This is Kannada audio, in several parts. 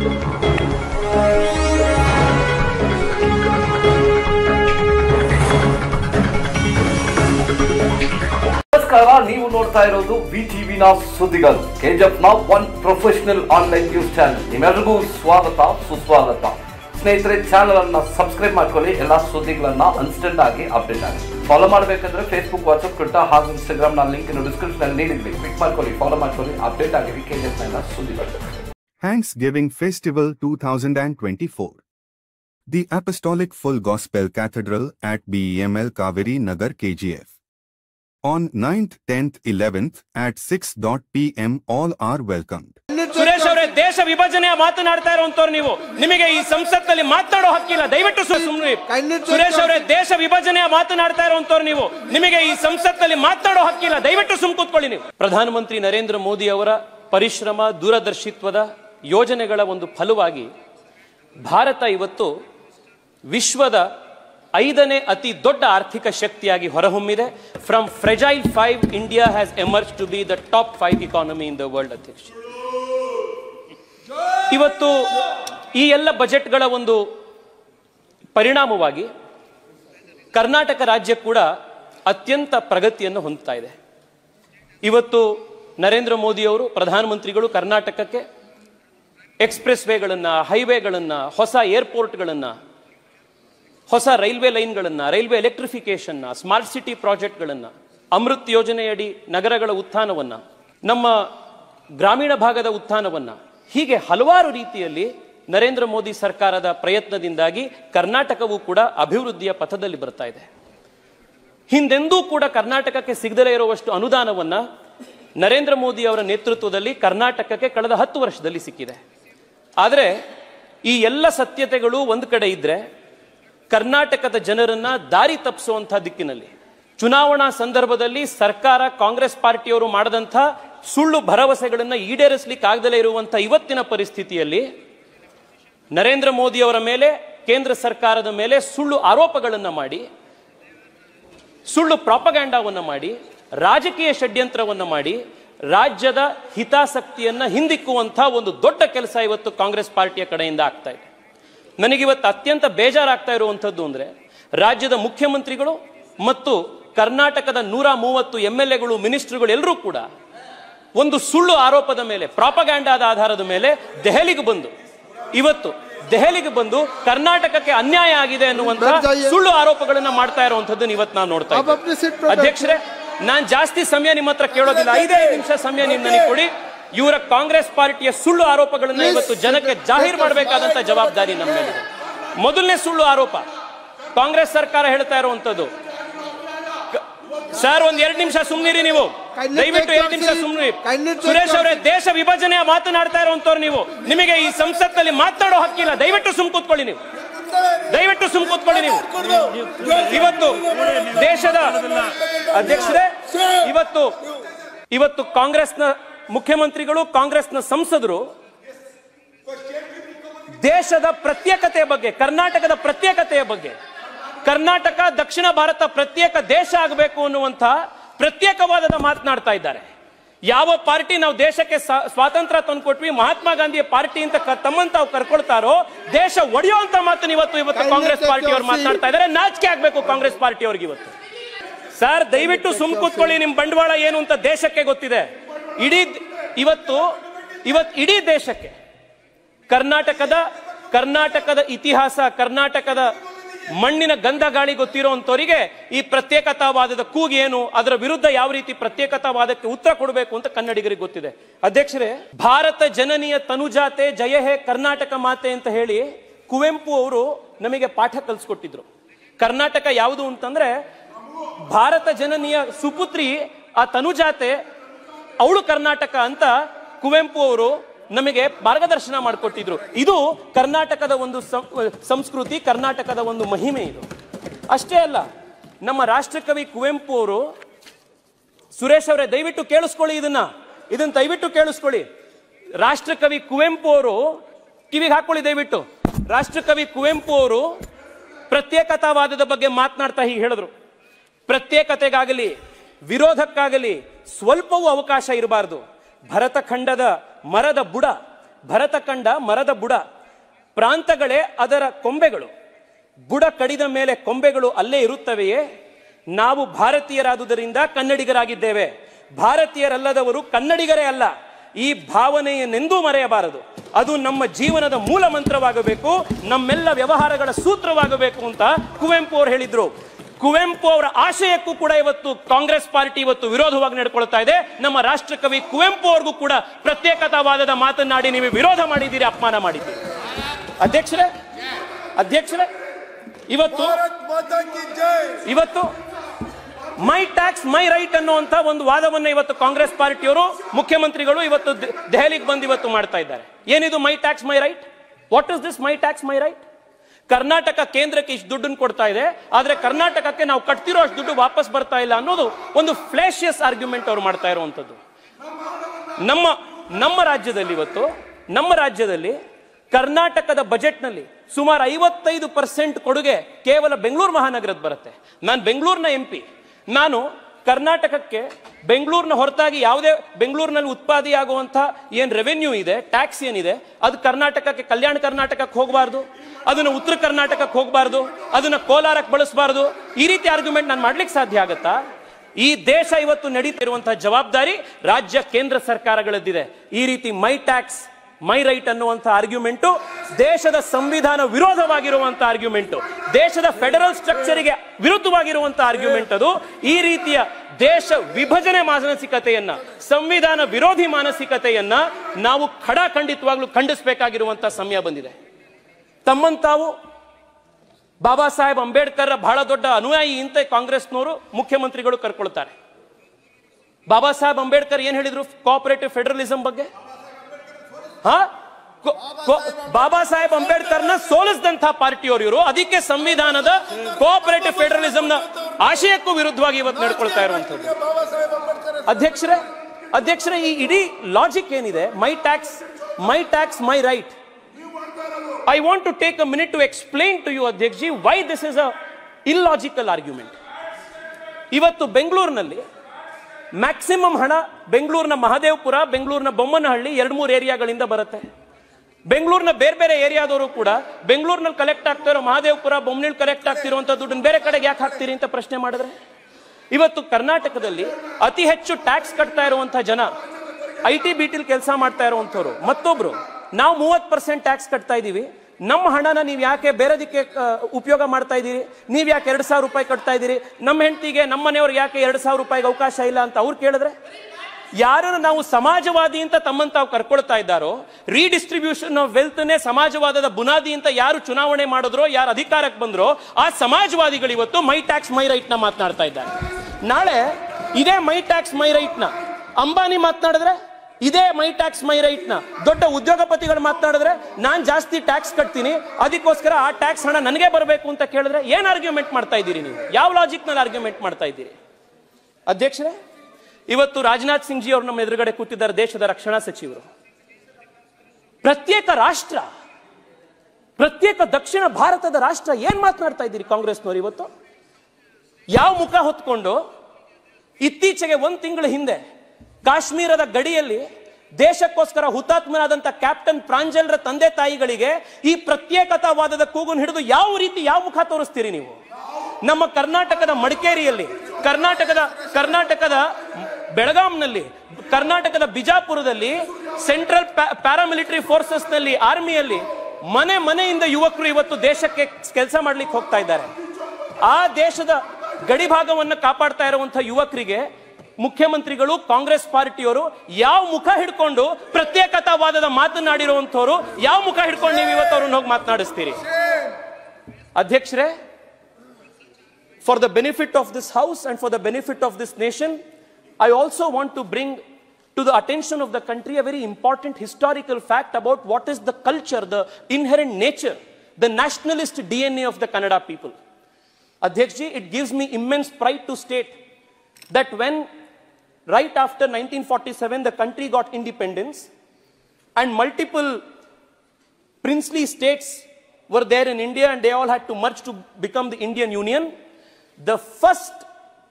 ನಮಸ್ಕಾರ ನೀವು ನೋಡ್ತಾ ಇರೋದು ವಿಟಿವಿನ ಸುದ್ದಿಗಳು ಕೆಜೆಫ್ನ one professional online news channel ನಿಮ್ಮೆಲ್ಲರಿಗೂ ಸ್ವಾಗತ ಸುಸ್ವಾಗತ ಸ್ನೇಹಿತರೆ ಚಾನಲ್ ಅನ್ನ ಸಬ್ಸ್ಕ್ರೈಬ್ ಮಾಡ್ಕೊಳ್ಳಿ ಎಲ್ಲ ಸುದ್ದಿಗಳನ್ನ ಅನ್ಸ್ಟೆಂಟ್ ಆಗಿ ಅಪ್ಡೇಟ್ ಆಗಿ ಫಾಲೋ ಮಾಡಬೇಕಂದ್ರೆ ಫೇಸ್ಬುಕ್ ವಾಟ್ಸ್ಆಪ್ ಟ್ವಿಟರ್ ಹಾಗೂ ಇನ್ಸ್ಟಾಗ್ರಾಮ್ ನ ಲಿಂಕ್ ಡಿಸ್ಕ್ರಿಪ್ಷನ್ ಅಲ್ಲಿ ನೀಡಿದ್ವಿ ಕ್ಲಿಕ್ ಮಾಡ್ಕೊಳ್ಳಿ ಫಾಲೋ ಮಾಡ್ಕೊಳ್ಳಿ ಅಪ್ಡೇಟ್ ಆಗಿರಿ ಕೆಜೆಫ್ನ ಎಲ್ಲ ಸುದ್ದಿಗಳು Thanksgiving Festival 2024 The Apostolic Full Gospel Cathedral at BEML Kaveri Nagar KGF On 9th, 10th, 11th at 6 p.m. all are welcomed. Suresh ಅವರೇ ದೇಶ ವಿಭಜನೆಯ ಮಾತನಾಡ್ತಾ ಇರುವಂತವ್ರು ನೀವು ನಿಮಗೆ ಈ ಸಂಸತ್ತಲ್ಲಿ ಮಾತನಾಡೋ ಹಕ್ಕಿಲ್ಲ ದಯವಿಟ್ಟು ಸುಮ್ಮನೆ ಸುರೇಶ್ ಅವರೇ ದೇಶ ವಿಭಜನೆಯ ಮಾತನಾಡ್ತಾ ಇರುವಂತವ್ರು ನೀವು ನಿಮಗೆ ಈ ಸಂಸತ್ತಲ್ಲಿ ಮಾತನಾಡೋ ಹಕ್ಕಿಲ್ಲ ದಯವಿಟ್ಟು ಸುಮ್ ಕೂತ್ಕೊಳ್ಳಿ ನೀವು ಪ್ರಧಾನಮಂತ್ರಿ ನರೇಂದ್ರ ಮೋದಿ ಅವರ ಪರಿಶ್ರಮ ದೂರದರ್ಶಿತ್ವದ ಯೋಜನೆಗಳ ಒಂದು ಫಲವಾಗಿ ಭಾರತ ಇವತ್ತು ವಿಶ್ವದ ಐದನೇ ಅತಿ ದೊಡ್ಡ ಆರ್ಥಿಕ ಶಕ್ತಿಯಾಗಿ ಹೊರಹೊಮ್ಮಿದೆ from fragile five India has emerge to be the top five economy in the world ಅಧ್ಯಕ್ಷ ಇವತ್ತು ಈ ಎಲ್ಲ ಬಜೆಟ್ಗಳ ಒಂದು ಪರಿಣಾಮವಾಗಿ ಕರ್ನಾಟಕ ರಾಜ್ಯ ಕೂಡ ಅತ್ಯಂತ ಪ್ರಗತಿಯನ್ನು ಹೊಂದ್ತಾ ಇದೆ ಇವತ್ತು ನರೇಂದ್ರ ಮೋದಿಯವರು ಪ್ರಧಾನಮಂತ್ರಿಗಳು ಕರ್ನಾಟಕಕ್ಕೆ ಎಕ್ಸ್ಪ್ರೆಸ್ ವೇಗಳನ್ನು ಹೈವೇಗಳನ್ನು ಹೊಸ ಏರ್ಪೋರ್ಟ್ಗಳನ್ನು ಹೊಸ ರೈಲ್ವೆ ಲೈನ್ಗಳನ್ನು ರೈಲ್ವೆ ಎಲೆಕ್ಟ್ರಿಫಿಕೇಷನ್ನ ಸ್ಮಾರ್ಟ್ ಸಿಟಿ ಪ್ರಾಜೆಕ್ಟ್ಗಳನ್ನು ಅಮೃತ್ ಯೋಜನೆಯಡಿ ನಗರಗಳ ಉತ್ಥಾನವನ್ನು ನಮ್ಮ ಗ್ರಾಮೀಣ ಭಾಗದ ಉತ್ಥಾನವನ್ನು ಹೀಗೆ ಹಲವಾರು ರೀತಿಯಲ್ಲಿ ನರೇಂದ್ರ ಮೋದಿ ಸರ್ಕಾರದ ಪ್ರಯತ್ನದಿಂದಾಗಿ ಕರ್ನಾಟಕವು ಕೂಡ ಅಭಿವೃದ್ಧಿಯ ಪಥದಲ್ಲಿ ಬರ್ತಾ ಇದೆ ಹಿಂದೆಂದೂ ಕೂಡ ಕರ್ನಾಟಕಕ್ಕೆ ಸಿಗದಲೇ ಇರುವಷ್ಟು ಅನುದಾನವನ್ನು ನರೇಂದ್ರ ಮೋದಿ ಅವರ ನೇತೃತ್ವದಲ್ಲಿ ಕರ್ನಾಟಕಕ್ಕೆ ಕಳೆದ ಹತ್ತು ವರ್ಷದಲ್ಲಿ ಸಿಕ್ಕಿದೆ ಆದರೆ ಈ ಎಲ್ಲ ಸತ್ಯತೆಗಳು ಒಂದು ಕಡೆ ಇದ್ದರೆ ಕರ್ನಾಟಕದ ಜನರನ್ನ ದಾರಿ ತಪ್ಪಿಸುವಂಥ ದಿಕ್ಕಿನಲ್ಲಿ ಚುನಾವಣಾ ಸಂದರ್ಭದಲ್ಲಿ ಸರ್ಕಾರ ಕಾಂಗ್ರೆಸ್ ಪಾರ್ಟಿಯವರು ಮಾಡದಂಥ ಸುಳ್ಳು ಭರವಸೆಗಳನ್ನು ಈಡೇರಿಸಲಿಕ್ಕೆ ಆಗದಲೇ ಇರುವಂಥ ಇವತ್ತಿನ ಪರಿಸ್ಥಿತಿಯಲ್ಲಿ ನರೇಂದ್ರ ಮೋದಿಯವರ ಮೇಲೆ ಕೇಂದ್ರ ಸರ್ಕಾರದ ಮೇಲೆ ಸುಳ್ಳು ಆರೋಪಗಳನ್ನು ಮಾಡಿ ಸುಳ್ಳು ಪ್ರಾಪಗ್ಯಾಂಡಾವನ್ನು ಮಾಡಿ ರಾಜಕೀಯ ಷಡ್ಯಂತ್ರವನ್ನು ಮಾಡಿ ರಾಜ್ಯದ ಹಿತಾಸಕ್ತಿಯನ್ನು ಹಿಂದಿಕ್ಕುವಂಥ ಒಂದು ದೊಡ್ಡ ಕೆಲಸ ಇವತ್ತು ಕಾಂಗ್ರೆಸ್ ಪಾರ್ಟಿಯ ಕಡೆಯಿಂದ ಆಗ್ತಾ ಇದೆ ನನಗಿವತ್ತು ಅತ್ಯಂತ ಬೇಜಾರಾಗ್ತಾ ಇರುವಂಥದ್ದು ಅಂದರೆ ರಾಜ್ಯದ ಮುಖ್ಯಮಂತ್ರಿಗಳು ಮತ್ತು ಕರ್ನಾಟಕದ ನೂರ ಮೂವತ್ತು ಎಮ್ ಎಲ್ ಎಗಳು ಮಿನಿಸ್ಟ್ರುಗಳು ಎಲ್ಲರೂ ಕೂಡ ಒಂದು ಸುಳ್ಳು ಆರೋಪದ ಮೇಲೆ ಪ್ರಾಪಗ್ಯಾಂಡಾದ ಆಧಾರದ ಮೇಲೆ ದೆಹಲಿಗೆ ಬಂದು ಇವತ್ತು ದೆಹಲಿಗೆ ಬಂದು ಕರ್ನಾಟಕಕ್ಕೆ ಅನ್ಯಾಯ ಆಗಿದೆ ಅನ್ನುವಂತಹ ಸುಳ್ಳು ಆರೋಪಗಳನ್ನ ಮಾಡ್ತಾ ಇರುವಂತದ್ದನ್ನು ಇವತ್ತು ನಾವು ನೋಡ್ತಾ ಅಧ್ಯಕ್ಷರೇ ನಾನು ಜಾಸ್ತಿ ಸಮಯ ನಿಮ್ಮ ಹತ್ರ ಕೇಳೋದಿಲ್ಲ ಐದೇ ನಿಮಿಷ ಸಮಯ ನೀವು ಕೊಡಿ ಇವರ ಕಾಂಗ್ರೆಸ್ ಪಾರ್ಟಿಯ ಸುಳ್ಳು ಆರೋಪಗಳನ್ನು ಇವತ್ತು ಜನಕ್ಕೆ ಜಾಹೀರ್ ಮಾಡಬೇಕಾದಂತ ಜವಾಬ್ದಾರಿ ನಮ್ಮ ಮೊದಲನೇ ಸುಳ್ಳು ಆರೋಪ ಕಾಂಗ್ರೆಸ್ ಸರ್ಕಾರ ಹೇಳ್ತಾ ಇರುವಂತದ್ದು ಸರ್ ಒಂದ್ ಎರಡು ನಿಮಿಷ ಸುಮ್ನಿರಿ ನೀವು ದಯವಿಟ್ಟು ಎರಡು ನಿಮಿಷ ಸುಮ್ನಿ ಸುರೇಶ್ ಅವರೇ ದೇಶ ವಿಭಜನೆಯ ಮಾತನಾಡ್ತಾ ಇರುವಂತವ್ರು ನೀವು ನಿಮಗೆ ಈ ಸಂಸತ್ನಲ್ಲಿ ಮಾತಾಡೋ ಹಕ್ಕಿಲ್ಲ ದಯವಿಟ್ಟು ಸುಮ್ ಕೂತ್ಕೊಳ್ಳಿ ನೀವು ದಯವಿಟ್ಟು ಸುಮ್ ಕೂತ್ಕೊಳ್ಳಿ ನೀವು ಇವತ್ತು ದೇಶದ ಅಧ್ಯಕ್ಷರೇ ಇವತ್ತು ಇವತ್ತು ಕಾಂಗ್ರೆಸ್ನ ಮುಖ್ಯಮಂತ್ರಿಗಳು ಕಾಂಗ್ರೆಸ್ನ ಸಂಸದರು ದೇಶದ ಪ್ರತ್ಯೇಕತೆಯ ಬಗ್ಗೆ ಕರ್ನಾಟಕದ ಪ್ರತ್ಯೇಕತೆಯ ಬಗ್ಗೆ ಕರ್ನಾಟಕ ದಕ್ಷಿಣ ಭಾರತ ಪ್ರತ್ಯೇಕ ದೇಶ ಆಗಬೇಕು ಅನ್ನುವಂತಹ ಪ್ರತ್ಯೇಕವಾದ ಮಾತನಾಡ್ತಾ ಇದ್ದಾರೆ ಯಾವ ಪಾರ್ಟಿ ನಾವು ದೇಶಕ್ಕೆ ಸ್ವಾತಂತ್ರ್ಯ ತಂದುಕೊಟ್ವಿ ಮಹಾತ್ಮ ಗಾಂಧಿಯ ಪಾರ್ಟಿ ಅಂತ ತಮ್ಮಂತ ಕರ್ಕೊಳ್ತಾರೋ ದೇಶ ಅಂತ ಮಾತನ್ನು ಇವತ್ತು ಇವತ್ತು ಕಾಂಗ್ರೆಸ್ ಪಾರ್ಟಿಯವರು ಮಾತನಾಡ್ತಾ ಇದ್ದಾರೆ ನಾಚಿಕೆ ಆಗಬೇಕು ಕಾಂಗ್ರೆಸ್ ಅವ್ರಿಗೆ ಇವತ್ತು ಸರ್ ದಯವಿಟ್ಟು ಸುಮ್ ಕೂತ್ಕೊಳ್ಳಿ ನಿಮ್ಮ ಬಂಡವಾಳ ಏನು ಅಂತ ದೇಶಕ್ಕೆ ಗೊತ್ತಿದೆ ಇಡೀ ಇವತ್ತು ಇವತ್ತು ಇಡೀ ದೇಶಕ್ಕೆ ಕರ್ನಾಟಕದ ಕರ್ನಾಟಕದ ಇತಿಹಾಸ ಕರ್ನಾಟಕದ ಮಣ್ಣಿನ ಗಂಧ ಗಾಳಿ ಗೊತ್ತಿರೋ ಈ ಪ್ರತ್ಯೇಕತಾವಾದದ ಏನು ಅದರ ವಿರುದ್ಧ ಯಾವ ರೀತಿ ಪ್ರತ್ಯೇಕತಾವಾದಕ್ಕೆ ಉತ್ತರ ಕೊಡಬೇಕು ಅಂತ ಕನ್ನಡಿಗರಿಗೆ ಗೊತ್ತಿದೆ ಅಧ್ಯಕ್ಷರೇ ಭಾರತ ಜನನಿಯ ತನುಜಾತೆ ಜಯ ಹೇ ಕರ್ನಾಟಕ ಮಾತೆ ಅಂತ ಹೇಳಿ ಕುವೆಂಪು ಅವರು ನಮಗೆ ಪಾಠ ಕಲಿಸ್ಕೊಟ್ಟಿದ್ರು ಕರ್ನಾಟಕ ಯಾವುದು ಅಂತಂದ್ರೆ ಭಾರತ ಜನನಿಯ ಸುಪುತ್ರಿ ಆ ತನುಜಾತೆ ಅವಳು ಕರ್ನಾಟಕ ಅಂತ ಕುವೆಂಪು ಅವರು ನಮಗೆ ಮಾರ್ಗದರ್ಶನ ಮಾಡಿಕೊಟ್ಟಿದ್ರು ಇದು ಕರ್ನಾಟಕದ ಒಂದು ಸಂಸ್ಕೃತಿ ಕರ್ನಾಟಕದ ಒಂದು ಮಹಿಮೆ ಇದು ಅಷ್ಟೇ ಅಲ್ಲ ನಮ್ಮ ರಾಷ್ಟ್ರಕವಿ ಕುವೆಂಪು ಅವರು ಸುರೇಶ್ ಅವರೇ ದಯವಿಟ್ಟು ಕೇಳಿಸ್ಕೊಳ್ಳಿ ಇದನ್ನ ಇದನ್ನ ದಯವಿಟ್ಟು ಕೇಳಿಸ್ಕೊಳ್ಳಿ ರಾಷ್ಟ್ರಕವಿ ಕುವೆಂಪು ಅವರು ಕಿವಿಗೆ ಹಾಕೊಳ್ಳಿ ದಯವಿಟ್ಟು ರಾಷ್ಟ್ರಕವಿ ಕುವೆಂಪು ಅವರು ಪ್ರತ್ಯೇಕತಾವಾದದ ಬಗ್ಗೆ ಮಾತನಾಡ್ತಾ ಹೀಗೆ ಹೇಳಿದ್ರು ಪ್ರತ್ಯೇಕತೆಗಾಗಲಿ ವಿರೋಧಕ್ಕಾಗಲಿ ಸ್ವಲ್ಪವೂ ಅವಕಾಶ ಇರಬಾರ್ದು ಭರತಖಂಡದ ಮರದ ಬುಡ ಭರತ ಕಂಡ ಮರದ ಬುಡ ಪ್ರಾಂತಗಳೇ ಅದರ ಕೊಂಬೆಗಳು ಬುಡ ಕಡಿದ ಮೇಲೆ ಕೊಂಬೆಗಳು ಅಲ್ಲೇ ಇರುತ್ತವೆಯೇ ನಾವು ಭಾರತೀಯರಾದುದರಿಂದ ಕನ್ನಡಿಗರಾಗಿದ್ದೇವೆ ಭಾರತೀಯರಲ್ಲದವರು ಕನ್ನಡಿಗರೇ ಅಲ್ಲ ಈ ಭಾವನೆಯನ್ನೆಂದೂ ಮರೆಯಬಾರದು ಅದು ನಮ್ಮ ಜೀವನದ ಮೂಲ ಮಂತ್ರವಾಗಬೇಕು ನಮ್ಮೆಲ್ಲ ವ್ಯವಹಾರಗಳ ಸೂತ್ರವಾಗಬೇಕು ಅಂತ ಕುವೆಂಪು ಅವರು ಹೇಳಿದ್ರು ಕುವೆಂಪು ಅವರ ಆಶಯಕ್ಕೂ ಕೂಡ ಇವತ್ತು ಕಾಂಗ್ರೆಸ್ ಪಾರ್ಟಿ ಇವತ್ತು ವಿರೋಧವಾಗಿ ನಡ್ಕೊಳ್ತಾ ಇದೆ ನಮ್ಮ ರಾಷ್ಟ್ರಕವಿ ಕುವೆಂಪು ಅವ್ರಿಗೂ ಕೂಡ ಪ್ರತ್ಯೇಕತಾವಾದದ ಮಾತನ್ನಾಡಿ ನೀವು ವಿರೋಧ ಮಾಡಿದ್ದೀರಿ ಅಪಮಾನ ಮಾಡಿದ್ದೀರಿ ಅಧ್ಯಕ್ಷರೇ ಅಧ್ಯಕ್ಷರೇ ಇವತ್ತು ಇವತ್ತು ಮೈ ಟ್ಯಾಕ್ಸ್ ಮೈ ರೈಟ್ ಅನ್ನುವಂತ ಒಂದು ವಾದವನ್ನು ಇವತ್ತು ಕಾಂಗ್ರೆಸ್ ಪಾರ್ಟಿಯವರು ಮುಖ್ಯಮಂತ್ರಿಗಳು ಇವತ್ತು ದೆಹಲಿಗೆ ಬಂದು ಇವತ್ತು ಮಾಡ್ತಾ ಇದ್ದಾರೆ ಏನಿದು my tax my right what is this my tax my right Karnataka ಕೇಂದ್ರಕ್ಕೆ ಇಷ್ಟು ದುಡ್ಡನ್ನು ಕೊಡ್ತಾ ಇದೆ ಆದರೆ ಕರ್ನಾಟಕಕ್ಕೆ ನಾವು ಕಟ್ತಿರೋ ಅಷ್ಟು ದುಡ್ಡು ವಾಪಸ್ ಬರ್ತಾ ಇಲ್ಲ ಅನ್ನೋದು ಒಂದು ಫ್ಲೇಷಿಯಸ್ ಆರ್ಗ್ಯುಮೆಂಟ್ ಅವ್ರು ಮಾಡ್ತಾ ಇರುವಂಥದ್ದು ನಮ್ಮ ನಮ್ಮ ರಾಜ್ಯದಲ್ಲಿ ಇವತ್ತು ನಮ್ಮ ರಾಜ್ಯದಲ್ಲಿ ಕರ್ನಾಟಕದ ಬಜೆಟ್ನಲ್ಲಿ ಸುಮಾರು ಐವತ್ತೈದು ಪರ್ಸೆಂಟ್ ಕೊಡುಗೆ ಕೇವಲ ಬೆಂಗಳೂರು ಮಹಾನಗರದ ಬರುತ್ತೆ ನಾನು ಬೆಂಗಳೂರಿನ ಎಂ ಪಿ ನಾನು ಕರ್ನಾಟಕಕ್ಕೆ ಬೆಂಗಳೂರಿನ ಹೊರತಾಗಿ ಯಾವುದೇ ಬೆಂಗಳೂರಿನಲ್ಲಿ ಉತ್ಪಾದಿಯಾಗುವಂತಹ ಏನು ರೆವೆನ್ಯೂ ಇದೆ ಟ್ಯಾಕ್ಸ್ ಏನಿದೆ ಅದು ಕರ್ನಾಟಕಕ್ಕೆ ಕಲ್ಯಾಣ ಕರ್ನಾಟಕಕ್ಕೆ ಹೋಗಬಾರ್ದು ಅದನ್ನು ಉತ್ತರ ಕರ್ನಾಟಕಕ್ಕೆ ಹೋಗಬಾರ್ದು ಅದನ್ನು ಕೋಲಾರಕ್ಕೆ ಬಳಸಬಾರ್ದು ಈ ರೀತಿ ಆರ್ಗ್ಯುಮೆಂಟ್ ನಾನು ಮಾಡ್ಲಿಕ್ಕೆ ಸಾಧ್ಯ ಆಗುತ್ತಾ ಈ ದೇಶ ಇವತ್ತು ನಡೀತಿರುವಂತಹ ಜವಾಬ್ದಾರಿ ರಾಜ್ಯ ಕೇಂದ್ರ ಸರ್ಕಾರಗಳದ್ದಿದೆ ಈ ರೀತಿ ಮೈ ಟ್ಯಾಕ್ಸ್ ಮೈ ರೈಟ್ ಅನ್ನುವಂಥ ಆರ್ಗ್ಯುಮೆಂಟು ದೇಶದ ಸಂವಿಧಾನ ವಿರೋಧವಾಗಿರುವಂಥ ಆರ್ಗ್ಯುಮೆಂಟು ದೇಶದ ಫೆಡರಲ್ ಸ್ಟ್ರಕ್ಚರಿಗೆ ವಿರುದ್ಧವಾಗಿರುವಂಥ ಆರ್ಗ್ಯುಮೆಂಟ್ ಅದು ಈ ರೀತಿಯ ದೇಶ ವಿಭಜನೆ ಮಾನಸಿಕತೆಯನ್ನ ಸಂವಿಧಾನ ವಿರೋಧಿ ಮಾನಸಿಕತೆಯನ್ನ ನಾವು ಖಡ ಖಂಡಿತವಾಗ್ಲೂ ಖಂಡಿಸಬೇಕಾಗಿರುವಂತಹ ಸಮಯ ಬಂದಿದೆ ತಾವು ಬಾಬಾ ಸಾಹೇಬ್ ಅಂಬೇಡ್ಕರ್ ಬಹಳ ದೊಡ್ಡ ಅನುಯಾಯಿ ಇಂತೆ ಕಾಂಗ್ರೆಸ್ನವರು ಮುಖ್ಯಮಂತ್ರಿಗಳು ಕರ್ಕೊಳ್ತಾರೆ ಬಾಬಾ ಸಾಹೇಬ್ ಅಂಬೇಡ್ಕರ್ ಏನ್ ಹೇಳಿದ್ರು ಕೋಆಪರೇಟಿವ್ ಫೆಡರಲಿಸಂ ಬಗ್ಗೆ ಹಾ ಬಾಬಾ ಸಾಹೇಬ್ ಅಂಬೇಡ್ಕರ್ ನ ಪಾರ್ಟಿ ಪಾರ್ಟಿಯವರು ಇವರು ಅದಕ್ಕೆ ಸಂವಿಧಾನದ ಕೋಆಪರೇಟಿವ್ ಫೆಡರಲಿಸಂ ನ ಆಶಯಕ್ಕೂ ವಿರುದ್ಧವಾಗಿ ಇವತ್ತು ನಡ್ಕೊಳ್ತಾ ಇರುವಂತದ್ದು ಅಧ್ಯಕ್ಷರೇ ಅಧ್ಯಕ್ಷರೇ ಈ ಇಡೀ ಲಾಜಿಕ್ ಏನಿದೆ my tax my tax my right I want to take a minute to explain to you ಅಧ್ಯಕ್ಷಿ why this is a illogical argument ಇವತ್ತು ಬೆಂಗಳೂರಿನಲ್ಲಿ ಮ್ಯಾಕ್ಸಿಮಮ್ ಹಣ ಬೆಂಗಳೂರಿನ ಮಹದೇವಪುರ ಬೆಂಗಳೂರಿನ ಬೊಮ್ಮನಹಳ್ಳಿ ಎರಡು ಮೂರು ಏರಿಯಾಗಳಿಂದ ಬರುತ್ತೆ ಬೆಂಗಳೂರಿನ ಬೇರೆ ಬೇರೆ ಏರಿಯಾದವರು ಕೂಡ ಬೆಂಗಳೂರಿನಲ್ಲಿ ಕಲೆಕ್ಟ್ ಆಗ್ತಾ ಇರೋ ಮಹಾದೇವಪುರ ಬೊಮ್ಮನಳ್ಳಿ ಕಲೆಕ್ಟ್ ಆಗ್ತಿರುವಂಥ ದುಡ್ಡನ್ನು ಬೇರೆ ಕಡೆಗೆ ಯಾಕೆ ಹಾಕ್ತೀರಿ ಅಂತ ಪ್ರಶ್ನೆ ಮಾಡಿದ್ರೆ ಇವತ್ತು ಕರ್ನಾಟಕದಲ್ಲಿ ಅತಿ ಹೆಚ್ಚು ಟ್ಯಾಕ್ಸ್ ಕಟ್ತಾ ಇರುವಂಥ ಜನ ಐ ಟಿ ಬಿ ಟಿಲ್ ಕೆಲಸ ಮಾಡ್ತಾ ಇರುವಂಥವ್ರು ಮತ್ತೊಬ್ರು ನಾವು ಮೂವತ್ತು ಪರ್ಸೆಂಟ್ ಟ್ಯಾಕ್ಸ್ ಕಟ್ತಾ ಇದ್ದೀವಿ ನಮ್ಮ ಹಣನ ನೀವು ಯಾಕೆ ಬೇರೆದಕ್ಕೆ ಉಪಯೋಗ ಮಾಡ್ತಾ ಇದ್ದೀರಿ ನೀವು ಯಾಕೆ ಎರಡು ಸಾವಿರ ರೂಪಾಯಿ ಕಟ್ತಾ ಇದ್ದೀರಿ ನಮ್ಮ ಹೆಂಡತಿಗೆ ನಮ್ಮ ಮನೆಯವ್ರಿಗೆ ಯಾಕೆ ಎರಡು ಸಾವಿರ ರೂಪಾಯಿಗೆ ಅವಕಾಶ ಇಲ್ಲ ಅಂತ ಅವ್ರು ಕೇಳಿದ್ರೆ ಯಾರನ್ನು ನಾವು ಸಮಾಜವಾದಿ ಅಂತ ತಮ್ಮನ್ನು ಕರ್ಕೊಳ್ತಾ ಇದ್ದಾರೋ ರೀಡಿಸ್ಟ್ರಿಬ್ಯೂಷನ್ ಆಫ್ ವೆಲ್ತ್ನೇ ಸಮಾಜವಾದದ ಬುನಾದಿ ಅಂತ ಯಾರು ಚುನಾವಣೆ ಮಾಡಿದ್ರೋ ಯಾರು ಅಧಿಕಾರಕ್ಕೆ ಬಂದ್ರೋ ಆ ಸಮಾಜವಾದಿಗಳು ಇವತ್ತು ಮೈ ಟ್ಯಾಕ್ಸ್ ಮೈ ರೈಟ್ನ ಮಾತನಾಡ್ತಾ ಇದ್ದಾರೆ ನಾಳೆ ಇದೇ ಮೈ ಟ್ಯಾಕ್ಸ್ ಮೈ ರೈಟ್ನ ಅಂಬಾನಿ ಮಾತನಾಡಿದ್ರೆ ಇದೇ ಮೈ ಟ್ಯಾಕ್ಸ್ ಮೈ ರೈಟ್ನ ದೊಡ್ಡ ಉದ್ಯೋಗಪತಿಗಳು ಮಾತನಾಡಿದ್ರೆ ನಾನು ಜಾಸ್ತಿ ಟ್ಯಾಕ್ಸ್ ಕಟ್ತೀನಿ ಅದಕ್ಕೋಸ್ಕರ ಆ ಟ್ಯಾಕ್ಸ್ ಹಣ ನನಗೆ ಬರಬೇಕು ಅಂತ ಕೇಳಿದ್ರೆ ಏನು ಆರ್ಗ್ಯುಮೆಂಟ್ ಮಾಡ್ತಾ ಇದ್ದೀರಿ ನೀವು ಯಾವ ಲಾಜಿಕ್ನಲ್ಲಿ ಆರ್ಗ್ಯುಮೆಂಟ್ ಮಾಡ್ತಾ ಇದ್ದೀರಿ ಅಧ್ಯಕ್ಷರೇ ಇವತ್ತು ರಾಜನಾಥ್ ಸಿಂಗ್ ಜಿ ಅವರು ನಮ್ಮ ಎದುರುಗಡೆ ಕೂತಿದ್ದಾರೆ ದೇಶದ ರಕ್ಷಣಾ ಸಚಿವರು ಪ್ರತ್ಯೇಕ ರಾಷ್ಟ್ರ ಪ್ರತ್ಯೇಕ ದಕ್ಷಿಣ ಭಾರತದ ರಾಷ್ಟ್ರ ಏನ್ ಮಾತನಾಡ್ತಾ ಇದ್ದೀರಿ ಕಾಂಗ್ರೆಸ್ನವರು ಇವತ್ತು ಯಾವ ಮುಖ ಹೊತ್ಕೊಂಡು ಇತ್ತೀಚೆಗೆ ಒಂದು ತಿಂಗಳ ಹಿಂದೆ ಕಾಶ್ಮೀರದ ಗಡಿಯಲ್ಲಿ ದೇಶಕ್ಕೋಸ್ಕರ ಹುತಾತ್ಮನಾದಂಥ ಕ್ಯಾಪ್ಟನ್ ಪ್ರಾಂಜಲ್ರ ತಂದೆ ತಾಯಿಗಳಿಗೆ ಈ ಪ್ರತ್ಯೇಕತಾವಾದದ ಕೂಗನ್ನು ಹಿಡಿದು ಯಾವ ರೀತಿ ಯಾವ ಮುಖ ತೋರಿಸ್ತೀರಿ ನೀವು ನಮ್ಮ ಕರ್ನಾಟಕದ ಮಡಿಕೇರಿಯಲ್ಲಿ ಕರ್ನಾಟಕದ ಕರ್ನಾಟಕದ ಬೆಳಗಾಂನಲ್ಲಿ ಕರ್ನಾಟಕದ ಬಿಜಾಪುರದಲ್ಲಿ ಸೆಂಟ್ರಲ್ ಪ್ಯಾರಾಮಿಲಿಟರಿ ಫೋರ್ಸಸ್ ನಲ್ಲಿ ಆರ್ಮಿಯಲ್ಲಿ ಮನೆ ಮನೆಯಿಂದ ಯುವಕರು ಇವತ್ತು ದೇಶಕ್ಕೆ ಕೆಲಸ ಮಾಡಲಿಕ್ಕೆ ಹೋಗ್ತಾ ಇದ್ದಾರೆ ಆ ದೇಶದ ಗಡಿ ಭಾಗವನ್ನು ಕಾಪಾಡ್ತಾ ಇರುವಂತಹ ಯುವಕರಿಗೆ ಮುಖ್ಯಮಂತ್ರಿಗಳು ಕಾಂಗ್ರೆಸ್ ಪಾರ್ಟಿಯವರು ಯಾವ ಮುಖ ಹಿಡ್ಕೊಂಡು ಪ್ರತ್ಯೇಕತಾವಾದದ ಮಾತನಾಡಿರುವಂತವರು ಯಾವ ಮುಖ ಹಿಡ್ಕೊಂಡು ನೀವು ಇವತ್ತು ಅವ್ರನ್ನ ಹೋಗಿ ಮಾತನಾಡಿಸ್ತೀರಿ ಅಧ್ಯಕ್ಷರೇ for the benefit of this house and for the benefit of this nation I also want to bring to the attention of the country a very important historical fact about what is the culture, the inherent nature, the nationalist DNA of the Kannada people. Adhyakji, it gives me immense pride to state that when right after 1947 the country got independence and multiple princely states were there in India and they all had to merge to become the Indian Union, the first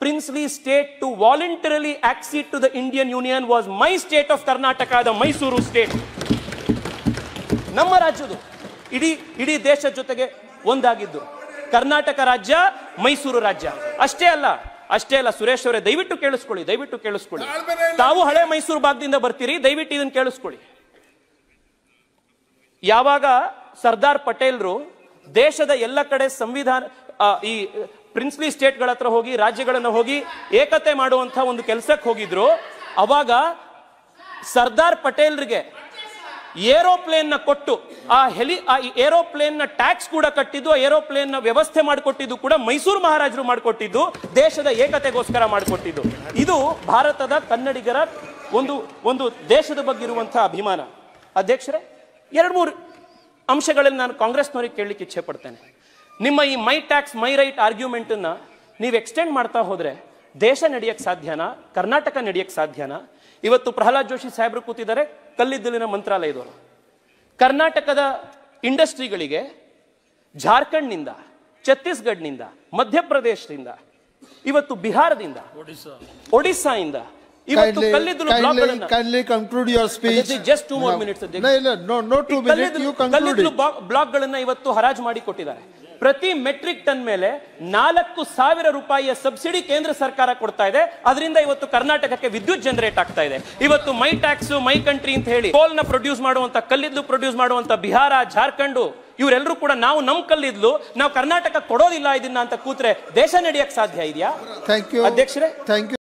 princely state to voluntarily accede to the Indian Union was my state of Karnataka, Mysore state ನಮ್ಮ ರಾಜ್ಯದು ಇಡೀ ಇಡೀ ದೇಶ ಜೊತೆಗೆ ಒಂದಾಗಿದ್ದು ಕರ್ನಾಟಕ ರಾಜ್ಯ ಮೈಸೂರು ರಾಜ್ಯ ಅಷ್ಟೇ ಅಲ್ಲ ಅಷ್ಟೇ ಅಲ್ಲ ಸುರೇಶ್ ಅವರೇ ದಯವಿಟ್ಟು ಕೇಳಿಸ್ಕೊಳ್ಳಿ ದಯವಿಟ್ಟು ಕೇಳಿಸ್ಕೊಳ್ಳಿ ತಾವು ಹಳೆ ಮೈಸೂರು ಭಾಗದಿಂದ ಬರ್ತೀರಿ ದಯವಿಟ್ಟು ಇದನ್ನು ಕೇಳಿಸ್ಕೊಳ್ಳಿ ಯಾವಾಗ ಸರ್ದಾರ್ ಪಟೇಲ್ರು ದೇಶದ ಎಲ್ಲ ಕಡೆ ಸಂವಿಧಾನ ಈ ಪ್ರಿನ್ಸ್ಲಿ ಸ್ಟೇಟ್ಗಳ ಹತ್ರ ಹೋಗಿ ರಾಜ್ಯಗಳನ್ನು ಹೋಗಿ ಏಕತೆ ಮಾಡುವಂಥ ಒಂದು ಕೆಲಸಕ್ಕೆ ಹೋಗಿದ್ರು ಅವಾಗ ಸರ್ದಾರ್ ಪಟೇಲ್ರಿಗೆ ಏರೋಪ್ಲೇನ್ನ ಕೊಟ್ಟು ಆ ಹೆಲಿ ಆ ಏರೋಪ್ಲೇನ್ನ ಟ್ಯಾಕ್ಸ್ ಕೂಡ ಕಟ್ಟಿದ್ದು ಏರೋಪ್ಲೇನ್ನ ವ್ಯವಸ್ಥೆ ಮಾಡಿಕೊಟ್ಟಿದ್ದು ಕೂಡ ಮೈಸೂರು ಮಹಾರಾಜರು ಮಾಡಿಕೊಟ್ಟಿದ್ದು ದೇಶದ ಏಕತೆಗೋಸ್ಕರ ಮಾಡಿಕೊಟ್ಟಿದ್ದು ಇದು ಭಾರತದ ಕನ್ನಡಿಗರ ಒಂದು ಒಂದು ದೇಶದ ಬಗ್ಗೆ ಇರುವಂತಹ ಅಭಿಮಾನ ಅಧ್ಯಕ್ಷರೇ ಎರಡು ಮೂರು ಅಂಶಗಳಲ್ಲಿ ನಾನು ಕಾಂಗ್ರೆಸ್ನವರಿಗೆ ಕೇಳಲಿಕ್ಕೆ ಇಚ್ಛೆ ಪಡ್ತೇನೆ ನಿಮ್ಮ ಈ ಮೈ ಟ್ಯಾಕ್ಸ್ ಮೈ ರೈಟ್ ಆರ್ಗ್ಯುಮೆಂಟನ್ನು ನೀವು ಎಕ್ಸ್ಟೆಂಡ್ ಮಾಡ್ತಾ ಹೋದರೆ ದೇಶ ನಡೆಯಕ್ಕೆ ಸಾಧ್ಯನಾ ಕರ್ನಾಟಕ ನಡೆಯಕ್ಕೆ ಸಾಧ್ಯನಾ ಇವತ್ತು ಪ್ರಹ್ಲಾದ್ ಜೋಶಿ ಸಾಹೇಬರು ಕೂತಿದ್ದಾರೆ ಕಲ್ಲಿದ್ದಲಿನ ಮಂತ್ರಾಲಯದವರು ಕರ್ನಾಟಕದ ಇಂಡಸ್ಟ್ರಿಗಳಿಗೆ ಜಾರ್ಖಂಡ್ನಿಂದ ಛತ್ತೀಸ್ಗಢ್ನಿಂದ ಮಧ್ಯಪ್ರದೇಶದಿಂದ ಇವತ್ತು ಬಿಹಾರದಿಂದ ಒಡಿಸ್ಸಾಯಿಂದ ಇವತ್ತು ಕಲ್ಲಿದ್ದಲು ಇವತ್ತು ಹರಾಜ್ ಮಾಡಿ ಕೊಟ್ಟಿದ್ದಾರೆ ಪ್ರತಿ ಮೆಟ್ರಿಕ್ ಟನ್ ಮೇಲೆ ನಾಲ್ಕು ಸಾವಿರ ರೂಪಾಯಿಯ ಸಬ್ಸಿಡಿ ಕೇಂದ್ರ ಸರ್ಕಾರ ಕೊಡ್ತಾ ಇದೆ ಅದರಿಂದ ಇವತ್ತು ಕರ್ನಾಟಕಕ್ಕೆ ವಿದ್ಯುತ್ ಜನರೇಟ್ ಆಗ್ತಾ ಇದೆ ಇವತ್ತು ಮೈ ಟ್ಯಾಕ್ಸ್ ಮೈ ಕಂಟ್ರಿ ಅಂತ ಹೇಳಿ ನ ಪ್ರೊಡ್ಯೂಸ್ ಮಾಡುವಂತ ಕಲ್ಲಿದ್ದು ಪ್ರೊಡ್ಯೂಸ್ ಮಾಡುವಂತ ಬಿಹಾರ ಜಾರ್ಖಂಡ್ ಇವರೆಲ್ಲರೂ ಕೂಡ ನಾವು ನಮ್ ಕಲ್ಲಿದ್ಲು ನಾವು ಕರ್ನಾಟಕ ಕೊಡೋದಿಲ್ಲ ಇದನ್ನ ಅಂತ ಕೂತ್ರೆ ದೇಶ ನಡೆಯಕ್ ಸಾಧ್ಯ ಇದೆಯಾ ಅಧ್ಯಕ್ಷರೇ ಥ್ಯಾಂಕ್ ಯು